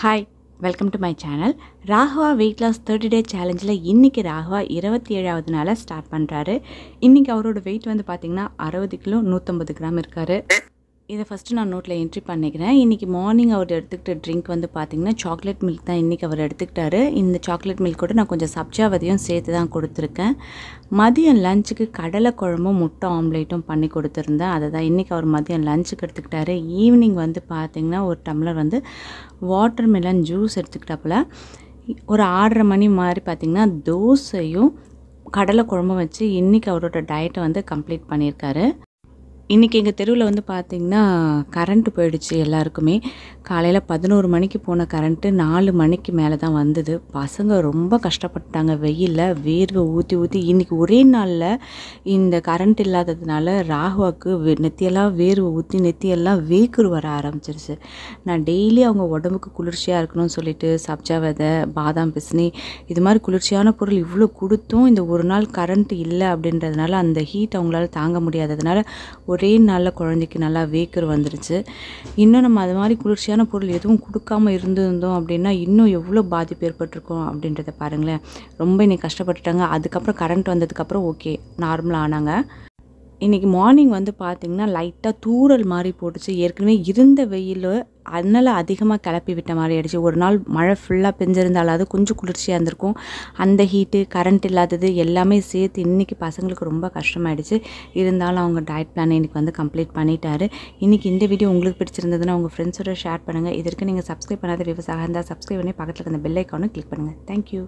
hi welcome to my channel Raghava weight loss thirty day சேலஞ்சில் இன்றைக்கி ராகவா இருபத்தி ஏழாவது நாளாக ஸ்டார்ட் பண்ணுறாரு இன்றைக்கி அவரோட வெயிட் வந்து பார்த்திங்கன்னா அறுபது கிலோ நூற்றம்பது கிராம் இருக்கார் இதை ஃபஸ்ட்டு நான் நோட்டில் என்ட்ரி பண்ணிக்கிறேன் இன்றைக்கி மார்னிங் அவர் எடுத்துக்கிட்ட ட்ரிங்க் வந்து பார்த்திங்கன்னா சாக்லேட் மில்க் தான் இன்றைக்கி அவர் எடுத்துக்கிட்டாரு இந்த சாக்லேட் மில்க் கூட நான் கொஞ்சம் சப்ஜாவதியும் சேர்த்து தான் கொடுத்துருக்கேன் மதியம் லஞ்சுக்கு கடலை குழம்பும் முட்டை ஆம்லேட்டும் பண்ணி கொடுத்துருந்தேன் அதை தான் இன்றைக்கி அவர் மதியம் லஞ்சுக்கு எடுத்துக்கிட்டாரு ஈவினிங் வந்து பார்த்திங்கன்னா ஒரு டம்ளர் வந்து வாட்டர் மெலன் ஜூஸ் எடுத்துக்கிட்டப்பில் ஒரு ஆறரை மணி மாதிரி பார்த்திங்கன்னா தோசையும் கடலை குழம்பும் வச்சு இன்றைக்கி அவரோட டயட்டை வந்து கம்ப்ளீட் பண்ணியிருக்காரு இன்றைக்கி எங்கள் தெருவில் வந்து பார்த்திங்கன்னா கரண்ட்டு போயிடுச்சு எல்லாருக்குமே காலையில் பதினோரு மணிக்கு போன கரண்ட்டு நாலு மணிக்கு மேலே தான் வந்தது பசங்க ரொம்ப கஷ்டப்பட்டாங்க வெயிலில் வேர்வை ஊற்றி ஊற்றி இன்றைக்கி ஒரே நாளில் இந்த கரண்ட் இல்லாததுனால ராகுவாக்கு நெத்தியெல்லாம் வேர்வை ஊற்றி நெத்தியெல்லாம் வேக்குர் வர ஆரம்பிச்சிருச்சு நான் டெய்லி அவங்க உடம்புக்கு குளிர்ச்சியாக இருக்கணும்னு சொல்லிட்டு சப்ஜா விதை பாதாம் பிசினி இது மாதிரி குளிர்ச்சியான பொருள் இவ்வளோ கொடுத்தும் இந்த ஒரு நாள் கரண்ட் இல்லை அப்படின்றதுனால அந்த ஹீட் அவங்களால தாங்க முடியாததுனால ஒரு ஒரே நாளில் குழந்தைக்கு நல்லா வேக்கர் வந்துருச்சு இன்னும் நம்ம அது மாதிரி குளிர்ச்சியான பொருள் எதுவும் கொடுக்காம இருந்திருந்தோம் அப்படின்னா இன்னும் எவ்வளோ பாதிப்பு ஏற்பட்டிருக்கோம் அப்படின்றத பாருங்களேன் ரொம்ப இன்னைக்கு கஷ்டப்பட்டுட்டாங்க அதுக்கப்புறம் கரண்ட் வந்ததுக்கப்புறம் ஓகே நார்மலாக ஆனாங்க இன்றைக்கி மார்னிங் வந்து பார்த்திங்கன்னா லைட்டாக தூறல் மாதிரி போட்டுச்சு ஏற்கனவே இருந்த வெயில் அதனால் அதிகமாக கிளப்பி விட்ட மாதிரி ஆகிடுச்சு ஒரு நாள் மழை ஃபுல்லாக பெஞ்சிருந்தாலாவது கொஞ்சம் குளிர்ச்சியாக இருந்திருக்கும் அந்த ஹீட்டு கரண்ட் இல்லாதது எல்லாமே சேர்த்து இன்றைக்கி பசங்களுக்கு ரொம்ப கஷ்டமாகிடுச்சு இருந்தாலும் அவங்க டயட் பிளான் இன்றைக்கி வந்து கம்ப்ளீட் பண்ணிட்டாரு இன்றைக்கி இந்த வீடியோ உங்களுக்கு பிடிச்சிருந்ததுன்னா உங்கள் ஃப்ரெண்ட்ஸோட ஷேர் பண்ணுங்கள் இதற்கு நீங்கள் சப்ஸ்கிரைப் பண்ணாத விவசாயம் இருந்தால் சப்ஸ்கிரைப் பண்ணி பக்கத்தில் இருக்கிற பெல் ஐக்கானும் கிளிக் பண்ணுங்கள் தேங்க்யூ